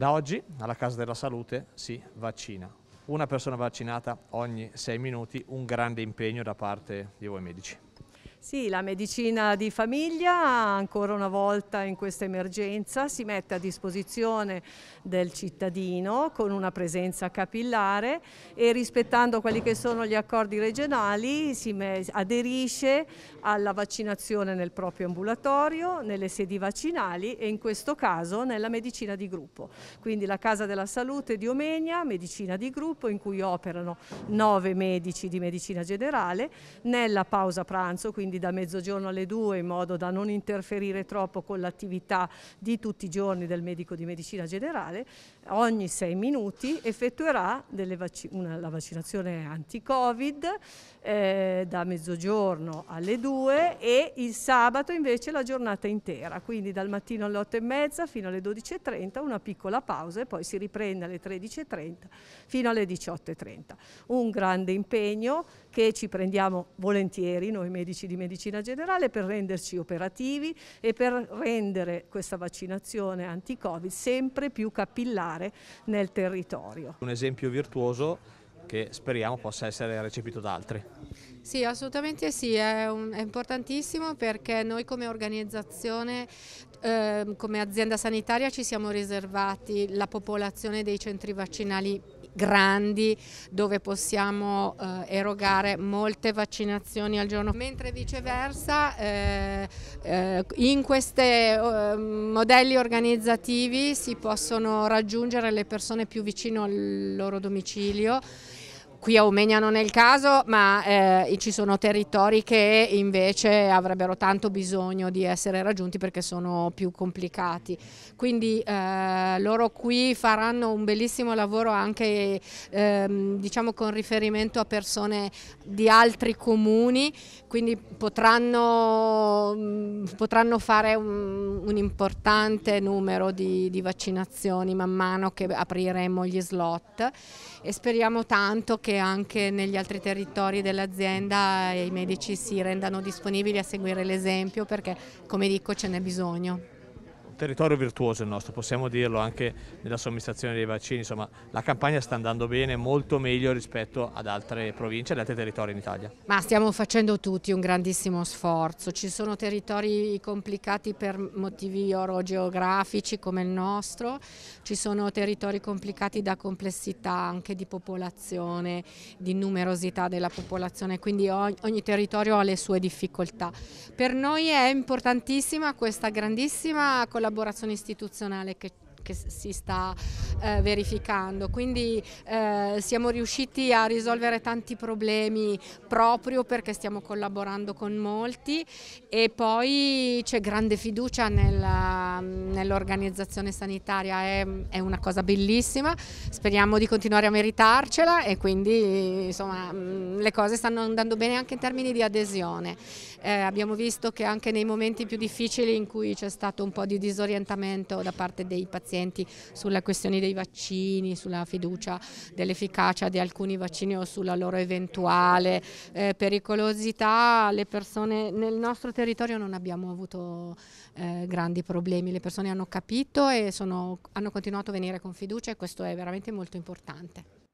Da oggi alla Casa della Salute si vaccina. Una persona vaccinata ogni sei minuti, un grande impegno da parte di voi medici. Sì, la medicina di famiglia ancora una volta in questa emergenza si mette a disposizione del cittadino con una presenza capillare e rispettando quelli che sono gli accordi regionali si aderisce alla vaccinazione nel proprio ambulatorio, nelle sedi vaccinali e in questo caso nella medicina di gruppo. Quindi la Casa della Salute di Omegna, medicina di gruppo in cui operano nove medici di medicina generale, nella pausa pranzo, quindi quindi da mezzogiorno alle 2 in modo da non interferire troppo con l'attività di tutti i giorni del medico di medicina generale, ogni 6 minuti effettuerà vac una, la vaccinazione anti-covid eh, da mezzogiorno alle 2 e il sabato invece la giornata intera, quindi dal mattino alle 8 e mezza fino alle 12.30 una piccola pausa e poi si riprende alle 13.30 fino alle 18.30. Un grande impegno che ci prendiamo volentieri noi medici di medicina medicina generale per renderci operativi e per rendere questa vaccinazione anti-Covid sempre più capillare nel territorio. Un esempio virtuoso che speriamo possa essere recepito da altri. Sì, assolutamente sì, è, un, è importantissimo perché noi come organizzazione, eh, come azienda sanitaria ci siamo riservati la popolazione dei centri vaccinali grandi dove possiamo eh, erogare molte vaccinazioni al giorno, mentre viceversa eh, eh, in questi eh, modelli organizzativi si possono raggiungere le persone più vicino al loro domicilio qui a Omegna non è il caso, ma eh, ci sono territori che invece avrebbero tanto bisogno di essere raggiunti perché sono più complicati. Quindi eh, loro qui faranno un bellissimo lavoro anche ehm, diciamo con riferimento a persone di altri comuni, quindi potranno, mm, potranno fare un, un, importante numero di, di vaccinazioni man mano che apriremo gli slot e speriamo tanto che che anche negli altri territori dell'azienda i medici si rendano disponibili a seguire l'esempio perché come dico ce n'è bisogno territorio virtuoso il nostro, possiamo dirlo anche nella somministrazione dei vaccini, insomma la campagna sta andando bene, molto meglio rispetto ad altre province e ad altri territori in Italia. Ma stiamo facendo tutti un grandissimo sforzo, ci sono territori complicati per motivi orogeografici come il nostro, ci sono territori complicati da complessità anche di popolazione, di numerosità della popolazione, quindi ogni territorio ha le sue difficoltà. Per noi è importantissima questa grandissima collaborazione collaborazione istituzionale che che si sta eh, verificando. Quindi eh, siamo riusciti a risolvere tanti problemi proprio perché stiamo collaborando con molti e poi c'è grande fiducia nel, nell'organizzazione sanitaria, è, è, una cosa bellissima, speriamo di continuare a meritarcela e quindi insomma, mm, le cose stanno andando bene anche in termini di adesione. Eh, abbiamo visto che anche nei momenti più difficili in cui c'è stato un po' di disorientamento da parte dei pazienti, dissidenti sulla questione dei vaccini, sulla fiducia dell'efficacia di alcuni vaccini o sulla loro eventuale eh, pericolosità. Le persone nel nostro territorio non abbiamo avuto eh, grandi problemi, le persone hanno capito e sono, hanno continuato a venire con fiducia e questo è veramente molto importante.